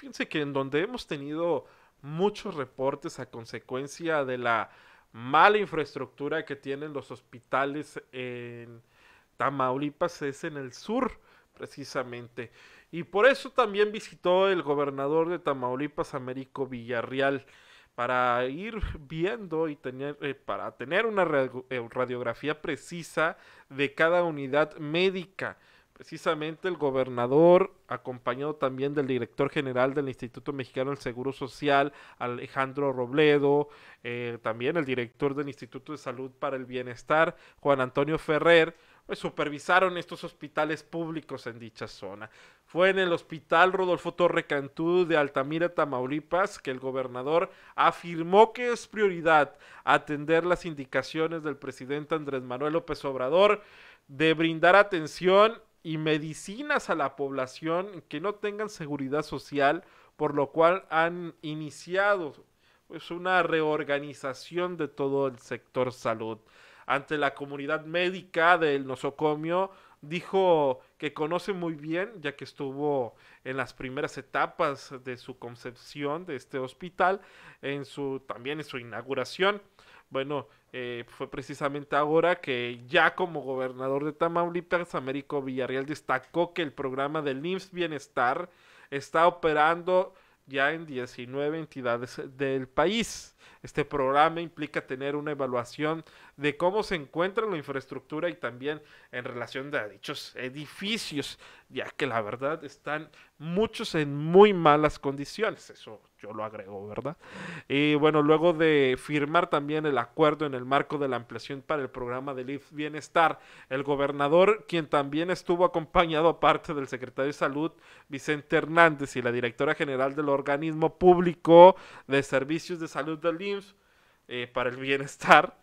fíjense que en donde hemos tenido muchos reportes a consecuencia de la mala infraestructura que tienen los hospitales en Tamaulipas es en el sur, precisamente. Y por eso también visitó el gobernador de Tamaulipas, Américo Villarreal, para ir viendo y tener, eh, para tener una eh, radiografía precisa de cada unidad médica precisamente el gobernador, acompañado también del director general del Instituto Mexicano del Seguro Social, Alejandro Robledo, eh, también el director del Instituto de Salud para el Bienestar, Juan Antonio Ferrer, pues, supervisaron estos hospitales públicos en dicha zona. Fue en el hospital Rodolfo Torre de Altamira, Tamaulipas, que el gobernador afirmó que es prioridad atender las indicaciones del presidente Andrés Manuel López Obrador de brindar atención y medicinas a la población que no tengan seguridad social, por lo cual han iniciado pues, una reorganización de todo el sector salud. Ante la comunidad médica del nosocomio, dijo que conoce muy bien, ya que estuvo en las primeras etapas de su concepción de este hospital, en su, también en su inauguración. Bueno, eh, fue precisamente ahora que ya como gobernador de Tamaulipas, Américo Villarreal destacó que el programa del IMSS Bienestar está operando ya en 19 entidades del país. Este programa implica tener una evaluación de cómo se encuentra la infraestructura y también en relación a dichos edificios, ya que la verdad están muchos en muy malas condiciones, eso yo lo agrego, ¿verdad? Y bueno, luego de firmar también el acuerdo en el marco de la ampliación para el programa del de Bienestar, el gobernador, quien también estuvo acompañado aparte del secretario de Salud, Vicente Hernández, y la directora general del organismo público de servicios de salud del IMSS eh, para el bienestar,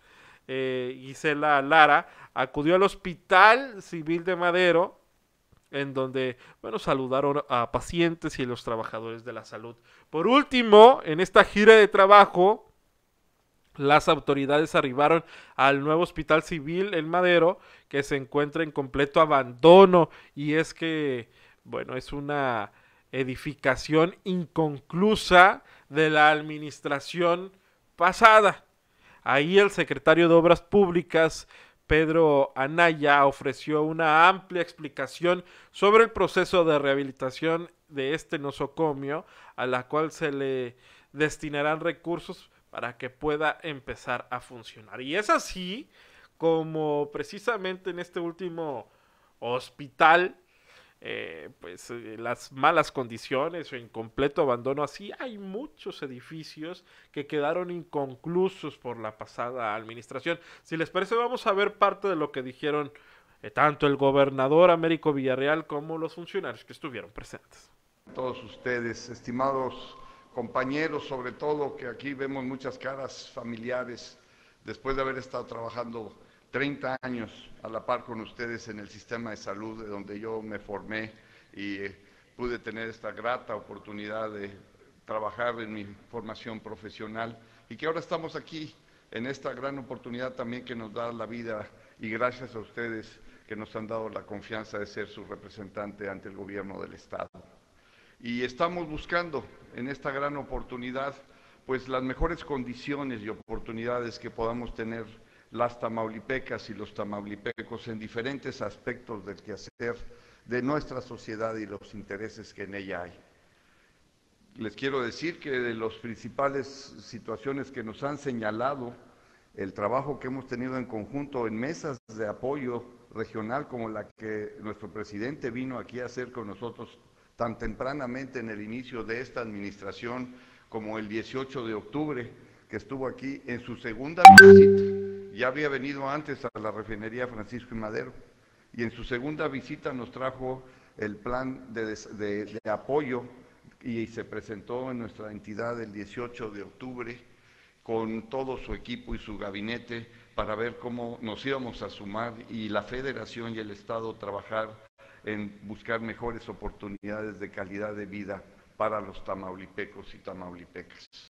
eh, Gisela Lara, acudió al Hospital Civil de Madero, en donde, bueno, saludaron a pacientes y los trabajadores de la salud. Por último, en esta gira de trabajo, las autoridades arribaron al nuevo hospital civil en Madero, que se encuentra en completo abandono, y es que, bueno, es una edificación inconclusa de la administración pasada. Ahí el secretario de Obras Públicas Pedro Anaya ofreció una amplia explicación sobre el proceso de rehabilitación de este nosocomio, a la cual se le destinarán recursos para que pueda empezar a funcionar. Y es así como precisamente en este último hospital eh, pues eh, las malas condiciones o incompleto abandono. Así hay muchos edificios que quedaron inconclusos por la pasada administración. Si les parece, vamos a ver parte de lo que dijeron eh, tanto el gobernador Américo Villarreal como los funcionarios que estuvieron presentes. Todos ustedes, estimados compañeros, sobre todo que aquí vemos muchas caras familiares después de haber estado trabajando 30 años a la par con ustedes en el sistema de salud, de donde yo me formé y eh, pude tener esta grata oportunidad de trabajar en mi formación profesional y que ahora estamos aquí en esta gran oportunidad también que nos da la vida y gracias a ustedes que nos han dado la confianza de ser su representante ante el gobierno del Estado. Y estamos buscando en esta gran oportunidad pues las mejores condiciones y oportunidades que podamos tener las tamaulipecas y los tamaulipecos en diferentes aspectos del quehacer de nuestra sociedad y los intereses que en ella hay. Les quiero decir que de las principales situaciones que nos han señalado, el trabajo que hemos tenido en conjunto en mesas de apoyo regional como la que nuestro presidente vino aquí a hacer con nosotros tan tempranamente en el inicio de esta administración como el 18 de octubre, que estuvo aquí en su segunda visita ya había venido antes a la refinería Francisco y Madero y en su segunda visita nos trajo el plan de, de apoyo y se presentó en nuestra entidad el 18 de octubre con todo su equipo y su gabinete para ver cómo nos íbamos a sumar y la federación y el Estado trabajar en buscar mejores oportunidades de calidad de vida para los tamaulipecos y tamaulipecas.